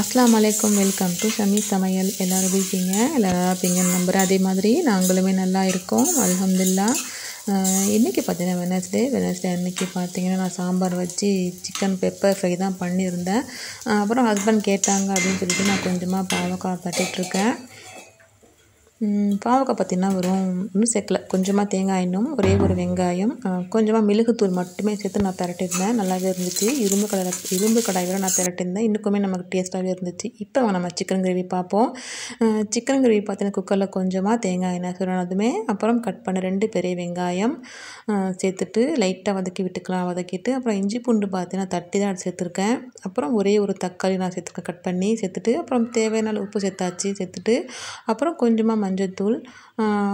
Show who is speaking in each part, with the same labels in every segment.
Speaker 1: அஸ்லாம் வலைக்கம் welcome to Sami சமையல் எல்லோரும் எப்படி இருக்கீங்க எல்லோரும் இருப்பீங்கன்னு அதே மாதிரி நாங்களுமே நல்லா இருக்கோம் அலமதுல்லா இன்றைக்கி பார்த்தீங்கன்னா வெனஸ்டே வெனஸ்டே அன்றைக்கி பார்த்தீங்கன்னா நான் சாம்பார் வச்சு சிக்கன் பெப்பர் ஃப்ரை தான் பண்ணியிருந்தேன் அப்புறம் ஹஸ்பண்ட் கேட்டாங்க அப்படின்னு சொல்லிட்டு நான் கொஞ்சமாக பாவக்காய் தட்டிகிட்ருக்கேன் பாவக்காய் பார்த்திங்கன்னா வரும் இன்னும் சேர்க்கல கொஞ்சமாக தேங்காய் இன்னும் ஒரே ஒரு வெங்காயம் கொஞ்சமாக மிளகுத்தூள் மட்டுமே சேர்த்து நான் திரட்டியிருந்தேன் நல்லாவே இருந்துச்சு இரும்பு கடலை இரும்பு கடாயில் நான் திரட்டியிருந்தேன் இன்னுக்குமே நமக்கு டேஸ்ட்டாகவே இருந்துச்சு இப்போ நம்ம சிக்கன் கிரேவி பார்ப்போம் சிக்கன் கிரேவி பார்த்தீங்கன்னா குக்கரில் கொஞ்சமாக தேங்காய் எண்ணெய் சொன்னதுமே அப்புறம் கட் பண்ண ரெண்டு பெரிய வெங்காயம் சேர்த்துட்டு லைட்டாக வதக்கி விட்டுக்கலாம் வதக்கிட்டு அப்புறம் இஞ்சி பூண்டு பார்த்தீங்கன்னா தட்டி தான் சேர்த்துருக்கேன் அப்புறம் ஒரே ஒரு தக்காளி நான் சேர்த்துருக்கேன் கட் பண்ணி சேர்த்துட்டு அப்புறம் தேவையான உப்பு சேர்த்தாச்சு சேர்த்துட்டு அப்புறம் கொஞ்சமாக மஞ்சத்தூள்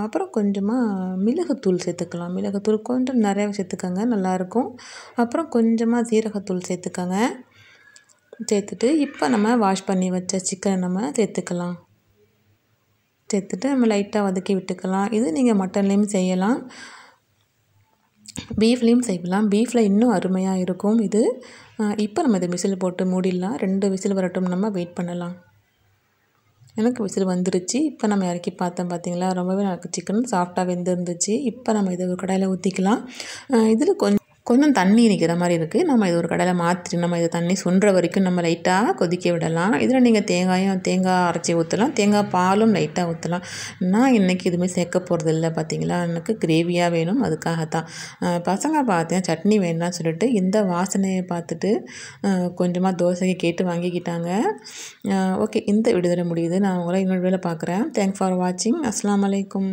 Speaker 1: அப்புறம் கொஞ்சமாக மிளகுத்தூள் சேர்த்துக்கலாம் மிளகுத்தூள் கொஞ்சம் நிறையா சேர்த்துக்கோங்க நல்லாயிருக்கும் அப்புறம் கொஞ்சமாக சீரகத்தூள் சேர்த்துக்கோங்க சேர்த்துட்டு இப்போ நம்ம வாஷ் பண்ணி வச்ச சிக்கனை நம்ம சேர்த்துக்கலாம் சேர்த்துட்டு நம்ம லைட்டாக வதக்கி விட்டுக்கலாம் இது நீங்கள் மட்டன்லேயும் செய்யலாம் பீஃப்லேயும் செய்யலாம் பீஃபில் இன்னும் அருமையாக இருக்கும் இது இப்போ நம்ம இது விசில் போட்டு மூடிடலாம் ரெண்டு விசில் வரட்டும் நம்ம வெயிட் பண்ணலாம் எனக்கு விசில் வந்துருச்சு இப்போ நம்ம இறக்கி பார்த்தோம் பார்த்திங்களா ரொம்பவே நல்லா சிக்கன் சாஃப்டாக வெந்துருந்துச்சு இப்போ நம்ம இதை ஒரு ஊற்றிக்கலாம் இதில் கொஞ்சம் கொஞ்சம் தண்ணி நிற்கிற மாதிரி இருக்குது நம்ம இது ஒரு கடலை மாற்றி நம்ம இது தண்ணி சுன்ற வரைக்கும் நம்ம லைட்டாக கொதிக்க விடலாம் இதில் நீங்கள் தேங்காயும் தேங்காய் அரைச்சி ஊற்றலாம் தேங்காய் பாலும் லைட்டாக ஊற்றலாம் நான் இன்றைக்கி எதுவுமே சேர்க்க போகிறது இல்லை பார்த்தீங்களா எனக்கு கிரேவியாக வேணும் அதுக்காகத்தான் பசங்க பார்த்தேன் சட்னி வேணும்னா சொல்லிட்டு இந்த வாசனையை பார்த்துட்டு கொஞ்சமாக தோசைக்கு கேட்டு வாங்கிக்கிட்டாங்க ஓகே இந்த விடுதலை முடியுது நான் உங்களை இன்னொரு வேலை பார்க்குறேன் தேங்க்ஸ் ஃபார் வாட்சிங் அஸ்லாம் வலைக்கம்